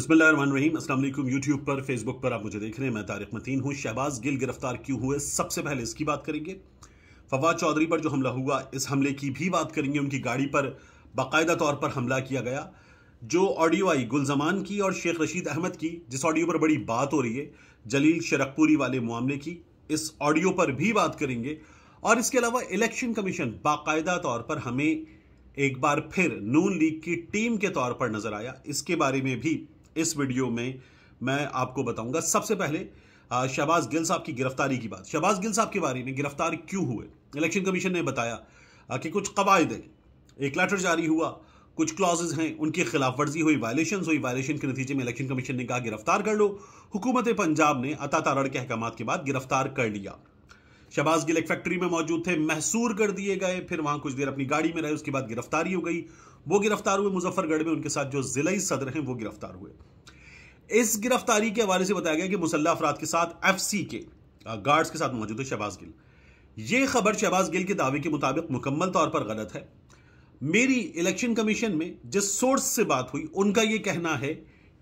अस्सलाम वालेकुम यूट्यूब पर फेसबुक पर आप मुझे देख रहे हैं मैं तारिक मतीन हूँ शहबाज गिल गिरफ्तार क्यों हुए सबसे पहले इसकी बात करेंगे फवाद चौधरी पर जो हमला हुआ इस हमले की भी बात करेंगे उनकी गाड़ी पर बाकायदा तौर पर हमला किया गया जो ऑडियो आई गुलजमान की और शेख रशीद अहमद की जिस ऑडियो पर बड़ी बात हो रही है जलील शरकपुरी वाले मामले की इस ऑडियो पर भी बात करेंगे और इसके अलावा इलेक्शन कमीशन बाकायदा तौर पर हमें एक बार फिर नून लीग की टीम के तौर पर नजर आया इसके बारे में भी इस वीडियो में मैं आपको बताऊंगा सबसे पहले शहबाज गिल साहब की गिरफ्तारी की बात शहबाज गिल साहब के बारे में गिरफ्तार क्यों हुए इलेक्शन कमीशन ने बताया कि कुछ कवायद हैं एक लेटर जारी हुआ कुछ क्लॉजेज हैं उनकी खिलाफ वर्जी हुई वायलेशन हुई वायलेशन के नतीजे में इलेक्शन कमीशन ने कहा गिरफ्तार कर लो हुकूमत पंजाब ने अता के अहकाम के बाद गिरफ्तार कर लिया शहबाज गिल एक फैक्ट्री में मौजूद थे महसूर कर दिए गए फिर वहां कुछ देर अपनी गाड़ी में रहे उसके बाद गिरफ्तारी हो गई वो गिरफ्तार हुए मुजफ्फरगढ़ में उनके साथ जो जिले सदर हैं वो गिरफ्तार हुए इस गिरफ्तारी के हवाले से बताया गया कि मुसल्ला अफराद के साथ एफ सी के गार्ड्स के साथ मौजूद है शहबाज गिल ये खबर शहबाज गिल के दावे के मुताबिक मुकम्मल तौर पर गलत है मेरी इलेक्शन कमीशन में जिस सोर्स से बात हुई उनका यह कहना है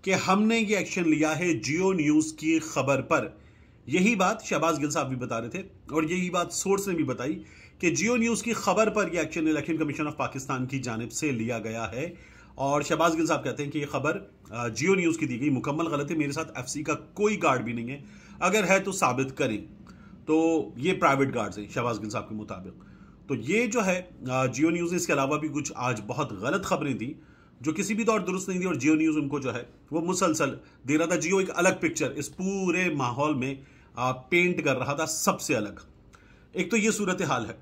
कि हमने ये एक्शन लिया है जियो न्यूज़ की खबर पर यही बात शहबाज गिल साहब भी बता रहे थे और यही बात सोर्स ने भी बताई कि जियो न्यूज़ की खबर पर यह action election commission of Pakistan की जानब से लिया गया है और शहबाज गिल साहब कहते हैं कि यह खबर जियो न्यूज़ की दी गई मुकम्मल गलत है मेरे साथ एफसी का कोई गार्ड भी नहीं है अगर है तो साबित करें तो ये प्राइवेट गार्ड्स हैं शहबाज गिल साहब के मुताबिक तो ये जो है जियो न्यूज़ ने इसके अलावा भी कुछ आज बहुत गलत खबरें दी जो किसी भी तौर दुरुस्त नहीं थी और जियो न्यूज़ उनको जो है वो मुसलसल दे रहा था जियो एक अलग पिक्चर इस पूरे माहौल में पेंट कर रहा था सबसे अलग एक तो ये सूरत हाल है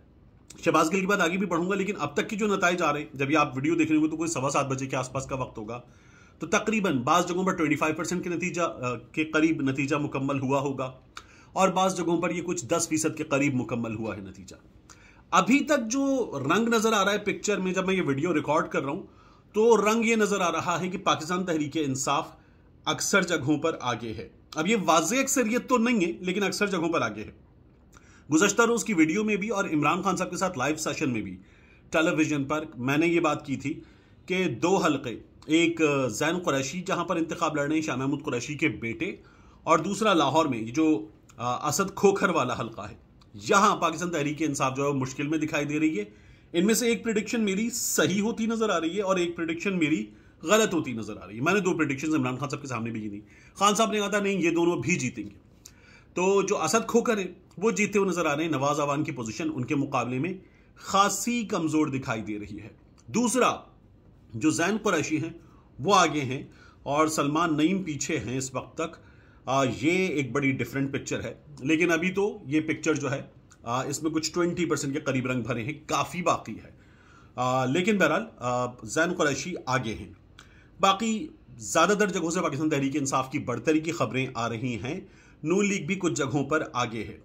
शहबाज गिल के बाद आगे भी बढ़ूंगा लेकिन अब तक की जो नतज आ रहे हैं जब आप वीडियो देख रहे होंगे तो कोई सवा सात बजे के आसपास का वक्त होगा तो तकरीबन बाज़ जगहों पर 25 परसेंट के नतीजा के करीब नतीजा मुकम्मल हुआ होगा और बाज़ जगहों पर ये कुछ 10 फीसद के करीब मुकम्मल हुआ है नतीजा अभी तक जो रंग नज़र आ रहा है पिक्चर में जब मैं ये वीडियो रिकॉर्ड कर रहा हूं तो रंग ये नज़र आ रहा है कि पाकिस्तान तहरीक इंसाफ अक्सर जगहों पर आगे है अब ये वाज अक्सरियत तो नहीं है लेकिन अक्सर जगहों पर आगे है गुजशत रोज़ की वीडियो में भी और इमरान खान साहब के साथ लाइव सेशन में भी टेलीविज़न पर मैंने ये बात की थी कि दो हलके एक जैन कुरैशी जहाँ पर इंतखब लड़ रहे हैं शाह महमूद कुरैशी के बेटे और दूसरा लाहौर में जो असद खोखर वाला हलका है यहाँ पाकिस्तान तहरीक इंसाफ जो है वो मुश्किल में दिखाई दे रही है इनमें से एक प्रिडिक्शन मेरी सही होती नज़र आ रही है और एक प्रिडिक्शन मेरी गलत होती नज़र आ रही है मैंने दो प्रिडिक्शन इमरान खान साहब के सामने भी की नहीं खान साहब ने कहा था नहीं ये दोनों भी जीतेंगे तो जो असद खोकर है वो जीते हुए नजर आ रहे हैं नवाज आवान की पोजीशन उनके मुकाबले में खासी कमजोर दिखाई दे रही है दूसरा जो जैन कुरैशी हैं वो आगे हैं और सलमान नईम पीछे हैं इस वक्त तक आ, ये एक बड़ी डिफरेंट पिक्चर है लेकिन अभी तो ये पिक्चर जो है आ, इसमें कुछ ट्वेंटी परसेंट के करीब रंग भरे हैं काफ़ी बाकी है आ, लेकिन बहरहाल जैन कुरैशी आगे हैं बाकी ज़्यादातर जगहों से पाकिस्तान तहरीक इंसाफ की बढ़तरी की खबरें आ रही हैं नू लीग भी कुछ जगहों पर आगे है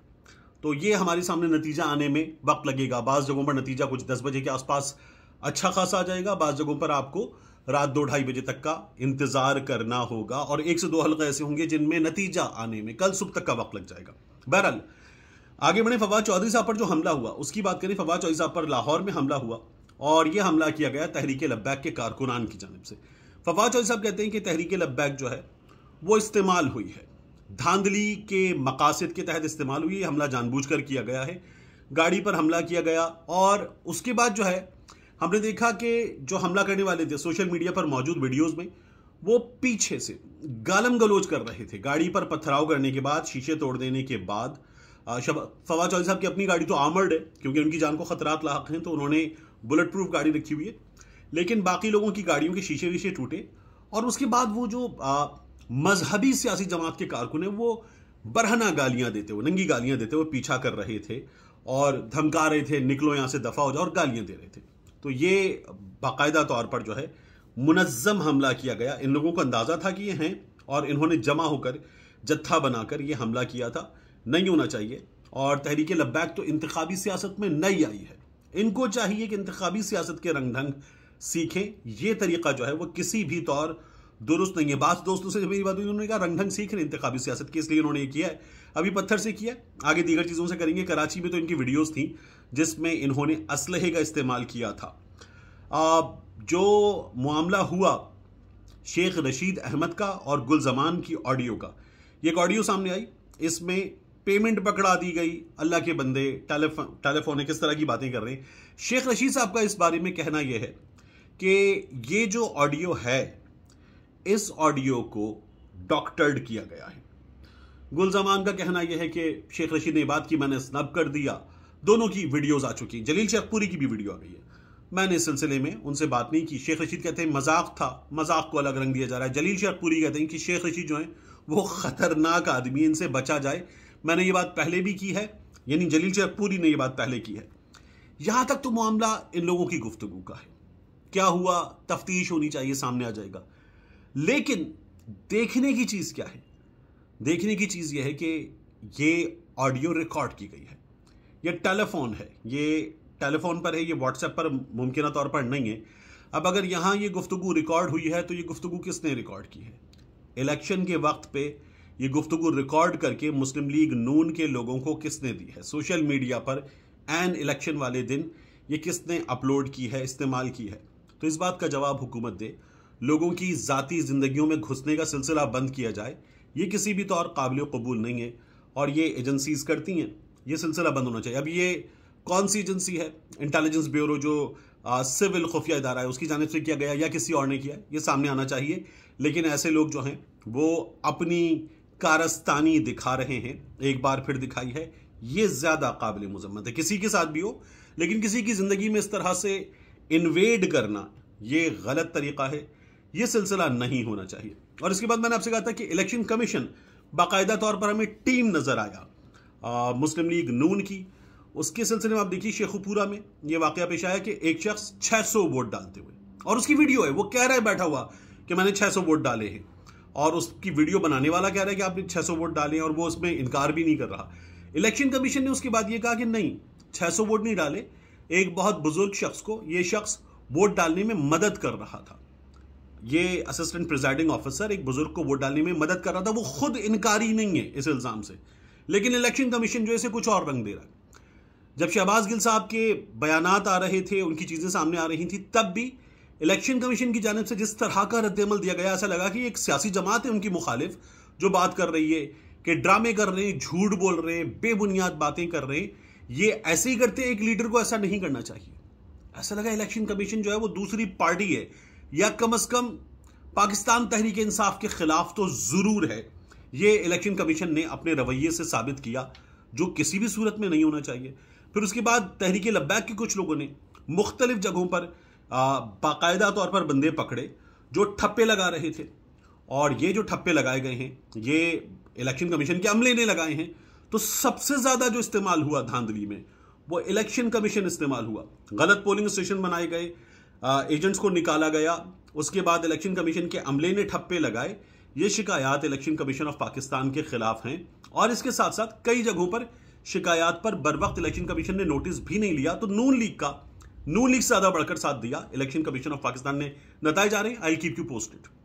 तो ये हमारे सामने नतीजा आने में वक्त लगेगा बाज़ जगहों पर नतीजा कुछ दस बजे के आसपास अच्छा खासा आ जाएगा बाज़ जगहों पर आपको रात दो ढाई बजे तक का इंतज़ार करना होगा और एक से दो हल्के ऐसे होंगे जिनमें नतीजा आने में कल सुबह तक का वक्त लग जाएगा बहरहाल आगे बढ़े फवाद चौधरी साहब पर जो हमला हुआ उसकी बात करें फवाद चौधरी साहब पर लाहौर में हमला हुआ और यह हमला किया गया तहरीक लब्बैक के कारकुनान की जानब से फवाद चौधरी साहब कहते हैं कि तहरीक लब्बैक जो है वो इस्तेमाल हुई है धांधली के मकासद के तहत इस्तेमाल हुई है हमला जानबूझकर किया गया है गाड़ी पर हमला किया गया और उसके बाद जो है हमने देखा कि जो हमला करने वाले थे सोशल मीडिया पर मौजूद वीडियोस में वो पीछे से गालम गलोच कर रहे थे गाड़ी पर पथराव करने के बाद शीशे तोड़ देने के बाद फवाद चौधरी साहब की अपनी गाड़ी तो आमर्ड है क्योंकि उनकी जान को खतरात लाक हैं तो उन्होंने बुलेट प्रूफ गाड़ी रखी हुई है लेकिन बाकी लोगों की गाड़ियों के शीशे वीशे टूटे और उसके बाद वो जो आ, मजहबी सियासी जमात के कारकुन है वो बरहना गालियां देते हुए नंगी गालियां देते हुए पीछा कर रहे थे और धमका रहे थे निकलो यहाँ से दफा हो जाओ और गालियां दे रहे थे तो ये बाकायदा तौर पर जो है मुनज़म हमला किया गया इन लोगों को अंदाज़ा था कि ये हैं और इन्होंने जमा होकर जत्था बनाकर ये हमला किया था नहीं होना चाहिए और तहरीक लब्बैक तो इंतबी सियासत में नहीं आई है इनको चाहिए कि इंतबी सियासत के रंग ढंग सीखें ये तरीका जो है वो किसी भी तौर दुरुस्त नहीं है बात दोस्तों से मेरी बात हुई उन्होंने कहा रंगढंग सीख रहे इंतबी सियासत की इसलिए उन्होंने ये किया है अभी पत्थर से किया आगे दीगर चीज़ों से करेंगे कराची में तो इनकी वीडियोज़ थी जिसमें इन्होंने इसलहे का इस्तेमाल किया था जो मामला हुआ शेख रशीद अहमद का और गुलजमान की ऑडियो का ये एक ऑडियो सामने आई इसमें पेमेंट पकड़ा दी गई अल्लाह के बंदे टेलीफोन टेलीफोन किस तरह की बातें कर रहे हैं शेख रशीद साहब का इस बारे में कहना यह है कि ये जो ऑडियो है इस ऑडियो को डॉक्टर्ड किया गया है गुलजमान का कहना यह है कि शेख रशीद ने बात की मैंने स्नब कर दिया दोनों की वीडियोस आ चुकी हैं जलील शेखपुरी की भी वीडियो आ गई है मैंने इस सिलसिले में उनसे बात नहीं की शेख रशीद कहते हैं मजाक था मजाक को अलग रंग दिया जा रहा है जलील शेखपुरी कहते हैं कि शेख रशीद जो है वो ख़तरनाक आदमी है इनसे बचा जाए मैंने ये बात पहले भी की है यानी जलील शेखपुरी ने ये बात पहले की है यहां तक तो मामला इन लोगों की गुफ्तगु का है क्या हुआ तफ्तीश होनी चाहिए सामने आ जाएगा लेकिन देखने की चीज क्या है देखने की चीज यह है कि ये ऑडियो रिकॉर्ड की गई है ये टेलीफोन है ये टेलीफोन पर है ये व्हाट्सएप पर मुमकिन तौर पर नहीं है अब अगर यहां ये गुफ्तु रिकॉर्ड हुई है तो ये गुफ्तु किसने रिकॉर्ड की है इलेक्शन के वक्त पे ये गुफ्तु रिकॉर्ड करके मुस्लिम लीग नून के लोगों को किसने दी है सोशल मीडिया पर एन इलेक्शन वाले दिन ये किसने अपलोड की है इस्तेमाल की है तो इस बात का जवाब हुकूमत दे लोगों की ज़ाती ज़िंदगियों में घुसने का सिलसिला बंद किया जाए ये किसी भी तौर काबिल कबूल नहीं है और ये एजेंसीज़ करती हैं ये सिलसिला बंद होना चाहिए अब ये कौन सी एजेंसी है इंटेलिजेंस ब्यूरो जो आ, सिविल खुफिया इदारा है उसकी जानब से किया गया या किसी और ने किया ये सामने आना चाहिए लेकिन ऐसे लोग जो हैं वो अपनी कारस्तानी दिखा रहे हैं एक बार फिर दिखाई है ये ज़्यादा काबिल मजम्मत है किसी के साथ भी हो लेकिन किसी की ज़िंदगी में इस तरह से इन्वेड करना ये गलत तरीका है यह सिलसिला नहीं होना चाहिए और इसके बाद मैंने आपसे कहा था कि इलेक्शन कमीशन बाकायदा तौर पर हमें टीम नज़र आया आ, मुस्लिम लीग नून की उसके सिलसिले में आप देखिए शेखुपुरा में यह वाक़ पेश आया कि एक शख्स 600 वोट डालते हुए और उसकी वीडियो है वो कह रहा है बैठा हुआ कि मैंने 600 वोट डाले हैं और उसकी वीडियो बनाने वाला कह रहा है कि आपने 600 वोट डाले और वो उसमें इनकार भी नहीं कर रहा इलेक्शन कमीशन ने उसके बाद ये कहा कि नहीं 600 वोट नहीं डाले एक बहुत बुजुर्ग शख्स को ये शख्स वोट डालने में मदद कर रहा था ये असिस्टेंट प्रिजाइडिंग ऑफिसर एक बुजुर्ग को वोट डालने में मदद कर रहा था वो खुद इनकारी नहीं है इस इल्ज़ाम से लेकिन इलेक्शन कमीशन जो है इसे कुछ और रंग दे रहा है जब शहबाज गिल साहब के बयान आ रहे थे उनकी चीज़ें सामने आ रही थी तब भी इलेक्शन कमीशन की जानब से जिस तरह का रद्दमल दिया गया ऐसा लगा कि एक सियासी जमात है उनकी मुखालिफ जो बात कर रही है कि ड्रामे कर रहे हैं झूठ बोल रहे हैं बेबुनियाद बातें कर रहे हैं ये ऐसे ही करते एक लीडर को ऐसा नहीं करना चाहिए ऐसा लगा इलेक्शन कमीशन जो है वो दूसरी पार्टी है या कम अज कम पाकिस्तान तहरीक इंसाफ के खिलाफ तो जरूर है ये इलेक्शन कमीशन ने अपने रवैये से साबित किया जो किसी भी सूरत में नहीं होना चाहिए फिर उसके बाद तहरीक लब्बैक के कुछ लोगों ने मुख्तलिफ जगहों पर बाकायदा तौर पर बंदे पकड़े जो ठप्पे लगा रहे थे और ये जो ठप्पे लगाए गए हैं ये इलेक्शन कमीशन के अमले ने लगाए हैं तो सबसे ज़्यादा जो इस्तेमाल हुआ धांधली में वो इलेक्शन कमीशन इस्तेमाल हुआ गलत पोलिंग स्टेशन बनाए गए एजेंट्स को निकाला गया उसके बाद इलेक्शन कमीशन के अमले ने ठप्पे लगाए ये शिकायत इलेक्शन कमीशन ऑफ पाकिस्तान के खिलाफ हैं और इसके साथ साथ कई जगहों पर शिकायत पर बर वक्त इलेक्शन कमीशन ने नोटिस भी नहीं लिया तो नून लीग का नून लीग से ज्यादा बढ़कर साथ दिया इलेक्शन कमीशन ऑफ पाकिस्तान ने नताए जा रहे आई कीप यू पोस्टेड